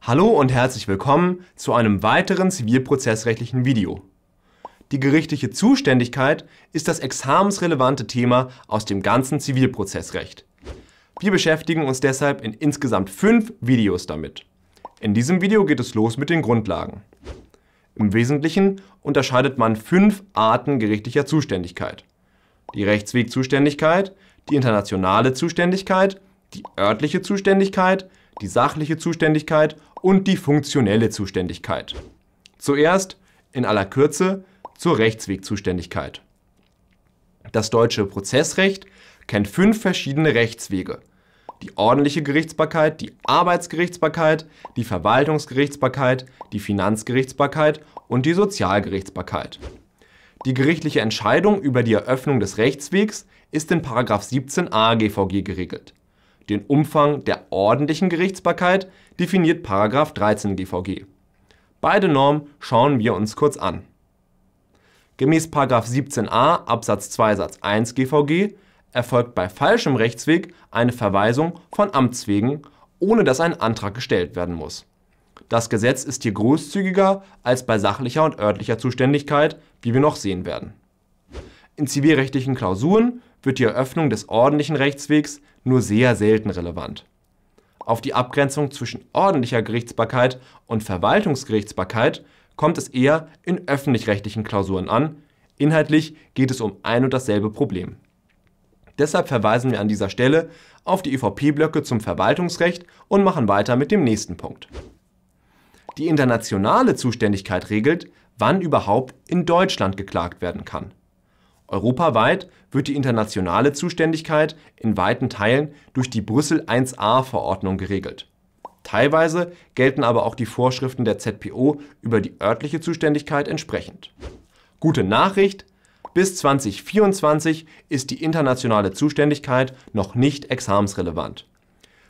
Hallo und herzlich willkommen zu einem weiteren zivilprozessrechtlichen Video. Die gerichtliche Zuständigkeit ist das examensrelevante Thema aus dem ganzen Zivilprozessrecht. Wir beschäftigen uns deshalb in insgesamt fünf Videos damit. In diesem Video geht es los mit den Grundlagen. Im Wesentlichen unterscheidet man fünf Arten gerichtlicher Zuständigkeit. Die Rechtswegzuständigkeit, die internationale Zuständigkeit, die örtliche Zuständigkeit, die sachliche Zuständigkeit und die funktionelle Zuständigkeit. Zuerst, in aller Kürze, zur Rechtswegzuständigkeit. Das deutsche Prozessrecht kennt fünf verschiedene Rechtswege. Die ordentliche Gerichtsbarkeit, die Arbeitsgerichtsbarkeit, die Verwaltungsgerichtsbarkeit, die Finanzgerichtsbarkeit und die Sozialgerichtsbarkeit. Die gerichtliche Entscheidung über die Eröffnung des Rechtswegs ist in 17a GVG geregelt. Den Umfang der ordentlichen Gerichtsbarkeit definiert 13 GVG. Beide Normen schauen wir uns kurz an. Gemäß 17a Absatz 2 Satz 1 GVG erfolgt bei falschem Rechtsweg eine Verweisung von Amts wegen, ohne dass ein Antrag gestellt werden muss. Das Gesetz ist hier großzügiger als bei sachlicher und örtlicher Zuständigkeit, wie wir noch sehen werden. In zivilrechtlichen Klausuren wird die Eröffnung des ordentlichen Rechtswegs nur sehr selten relevant. Auf die Abgrenzung zwischen ordentlicher Gerichtsbarkeit und Verwaltungsgerichtsbarkeit kommt es eher in öffentlich-rechtlichen Klausuren an. Inhaltlich geht es um ein und dasselbe Problem. Deshalb verweisen wir an dieser Stelle auf die EVP-Blöcke zum Verwaltungsrecht und machen weiter mit dem nächsten Punkt. Die internationale Zuständigkeit regelt, wann überhaupt in Deutschland geklagt werden kann. Europaweit wird die internationale Zuständigkeit in weiten Teilen durch die Brüssel IIa-Verordnung geregelt. Teilweise gelten aber auch die Vorschriften der ZPO über die örtliche Zuständigkeit entsprechend. Gute Nachricht, bis 2024 ist die internationale Zuständigkeit noch nicht examensrelevant.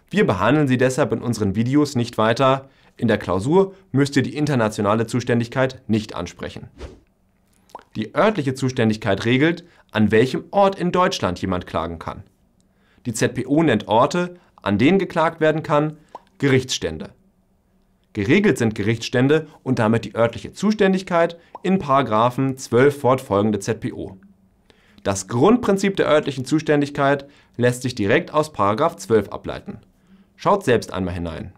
Wir behandeln sie deshalb in unseren Videos nicht weiter. In der Klausur müsst ihr die internationale Zuständigkeit nicht ansprechen. Die örtliche Zuständigkeit regelt, an welchem Ort in Deutschland jemand klagen kann. Die ZPO nennt Orte, an denen geklagt werden kann, Gerichtsstände. Geregelt sind Gerichtsstände und damit die örtliche Zuständigkeit in Paragraphen 12 fortfolgende ZPO. Das Grundprinzip der örtlichen Zuständigkeit lässt sich direkt aus Paragraph 12 ableiten. Schaut selbst einmal hinein.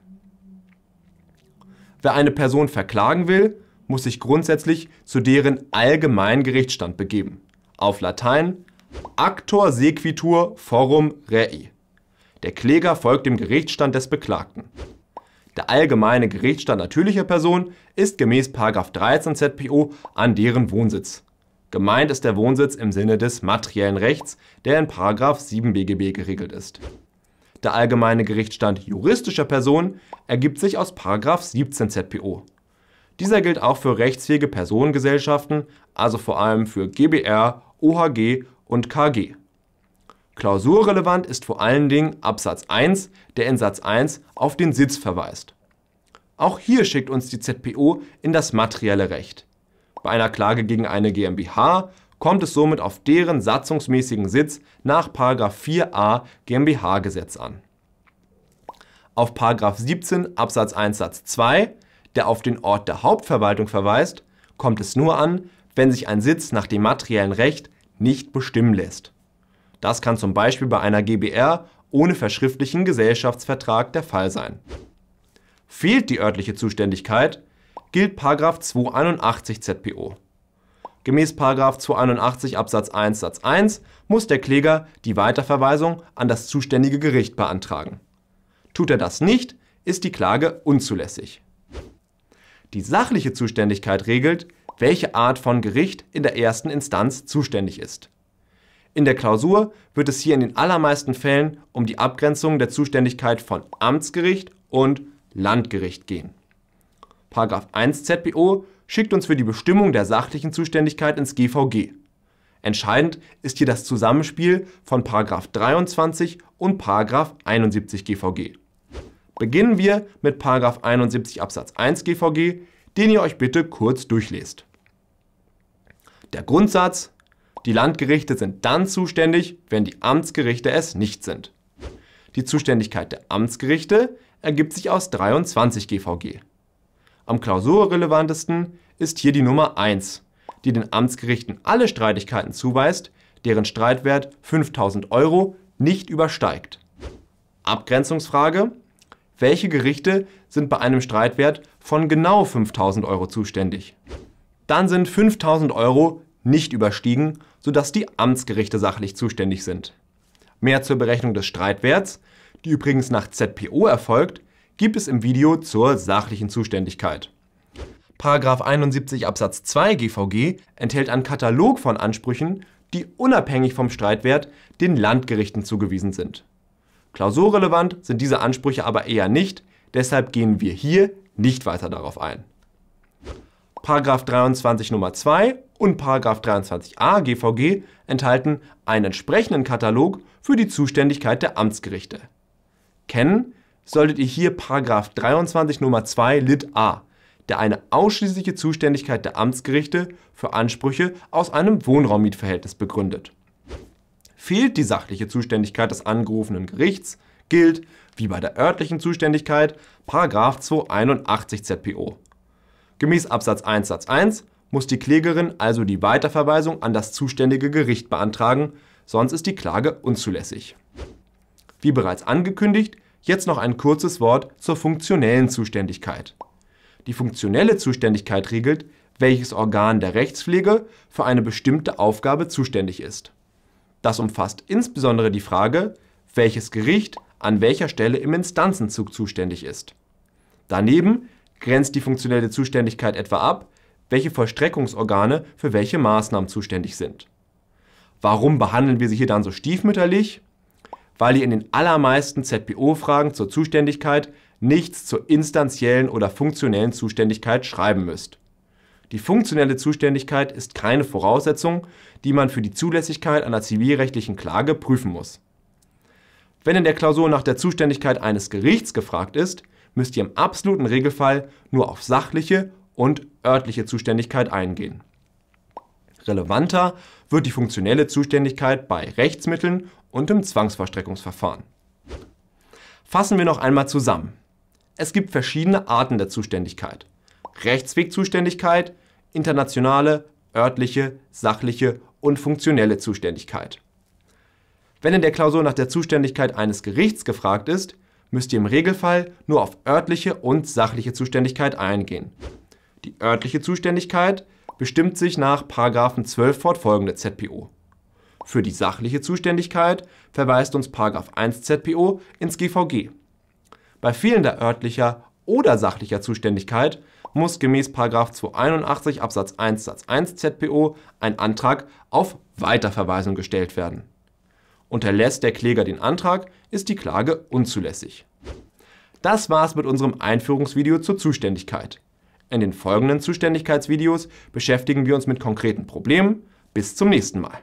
Wer eine Person verklagen will, muss sich grundsätzlich zu deren allgemeinen Gerichtsstand begeben. Auf Latein actor sequitur forum rei. Der Kläger folgt dem Gerichtsstand des Beklagten. Der allgemeine Gerichtsstand natürlicher Personen ist gemäß 13 ZPO an deren Wohnsitz. Gemeint ist der Wohnsitz im Sinne des materiellen Rechts, der in 7 BGB geregelt ist. Der allgemeine Gerichtsstand juristischer Personen ergibt sich aus 17 ZPO. Dieser gilt auch für rechtsfähige Personengesellschaften, also vor allem für GbR, OHG und KG. Klausurrelevant ist vor allen Dingen Absatz 1, der in Satz 1 auf den Sitz verweist. Auch hier schickt uns die ZPO in das materielle Recht. Bei einer Klage gegen eine GmbH kommt es somit auf deren satzungsmäßigen Sitz nach 4a GmbH-Gesetz an. Auf 17 Absatz 1 Satz 2 der auf den Ort der Hauptverwaltung verweist, kommt es nur an, wenn sich ein Sitz nach dem materiellen Recht nicht bestimmen lässt. Das kann zum Beispiel bei einer GBR ohne verschriftlichen Gesellschaftsvertrag der Fall sein. Fehlt die örtliche Zuständigkeit, gilt 281 ZPO. Gemäß 281 Absatz 1 Satz 1 muss der Kläger die Weiterverweisung an das zuständige Gericht beantragen. Tut er das nicht, ist die Klage unzulässig die sachliche Zuständigkeit regelt, welche Art von Gericht in der ersten Instanz zuständig ist. In der Klausur wird es hier in den allermeisten Fällen um die Abgrenzung der Zuständigkeit von Amtsgericht und Landgericht gehen. Paragraph 1 ZBO schickt uns für die Bestimmung der sachlichen Zuständigkeit ins GVG. Entscheidend ist hier das Zusammenspiel von Paragraph 23 und Paragraph 71 GVG. Beginnen wir mit 71 Absatz 1 GVG, den ihr euch bitte kurz durchlest. Der Grundsatz, die Landgerichte sind dann zuständig, wenn die Amtsgerichte es nicht sind. Die Zuständigkeit der Amtsgerichte ergibt sich aus 23 GVG. Am klausurrelevantesten ist hier die Nummer 1, die den Amtsgerichten alle Streitigkeiten zuweist, deren Streitwert 5000 Euro nicht übersteigt. Abgrenzungsfrage welche Gerichte sind bei einem Streitwert von genau 5000 Euro zuständig. Dann sind 5000 Euro nicht überstiegen, sodass die Amtsgerichte sachlich zuständig sind. Mehr zur Berechnung des Streitwerts, die übrigens nach ZPO erfolgt, gibt es im Video zur sachlichen Zuständigkeit. Paragraf 71 Absatz 2 GVG enthält einen Katalog von Ansprüchen, die unabhängig vom Streitwert den Landgerichten zugewiesen sind. Klausurrelevant sind diese Ansprüche aber eher nicht, deshalb gehen wir hier nicht weiter darauf ein. Paragraph 23 Nummer 2 und Paragraph 23a GVG enthalten einen entsprechenden Katalog für die Zuständigkeit der Amtsgerichte. Kennen solltet ihr hier Paragraph 23 Nummer 2 Lit a, der eine ausschließliche Zuständigkeit der Amtsgerichte für Ansprüche aus einem Wohnraummietverhältnis begründet fehlt die sachliche Zuständigkeit des angerufenen Gerichts, gilt, wie bei der örtlichen Zuständigkeit, 281 ZPO. Gemäß Absatz 1 Satz 1 muss die Klägerin also die Weiterverweisung an das zuständige Gericht beantragen, sonst ist die Klage unzulässig. Wie bereits angekündigt, jetzt noch ein kurzes Wort zur funktionellen Zuständigkeit. Die funktionelle Zuständigkeit regelt, welches Organ der Rechtspflege für eine bestimmte Aufgabe zuständig ist. Das umfasst insbesondere die Frage, welches Gericht an welcher Stelle im Instanzenzug zuständig ist. Daneben grenzt die funktionelle Zuständigkeit etwa ab, welche Vollstreckungsorgane für welche Maßnahmen zuständig sind. Warum behandeln wir sie hier dann so stiefmütterlich? Weil ihr in den allermeisten ZPO-Fragen zur Zuständigkeit nichts zur instanziellen oder funktionellen Zuständigkeit schreiben müsst. Die funktionelle Zuständigkeit ist keine Voraussetzung, die man für die Zulässigkeit einer zivilrechtlichen Klage prüfen muss. Wenn in der Klausur nach der Zuständigkeit eines Gerichts gefragt ist, müsst ihr im absoluten Regelfall nur auf sachliche und örtliche Zuständigkeit eingehen. Relevanter wird die funktionelle Zuständigkeit bei Rechtsmitteln und im Zwangsverstreckungsverfahren. Fassen wir noch einmal zusammen. Es gibt verschiedene Arten der Zuständigkeit. Rechtswegzuständigkeit, internationale, örtliche, sachliche und funktionelle Zuständigkeit. Wenn in der Klausur nach der Zuständigkeit eines Gerichts gefragt ist, müsst ihr im Regelfall nur auf örtliche und sachliche Zuständigkeit eingehen. Die örtliche Zuständigkeit bestimmt sich nach 12 fortfolgende ZPO. Für die sachliche Zuständigkeit verweist uns 1 ZPO ins GVG. Bei fehlender örtlicher oder sachlicher Zuständigkeit muss gemäß 281 Absatz 1 Satz 1 ZPO ein Antrag auf Weiterverweisung gestellt werden. Unterlässt der Kläger den Antrag, ist die Klage unzulässig. Das war's mit unserem Einführungsvideo zur Zuständigkeit. In den folgenden Zuständigkeitsvideos beschäftigen wir uns mit konkreten Problemen. Bis zum nächsten Mal.